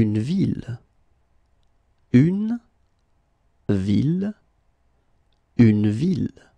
une ville. Une ville. Une ville.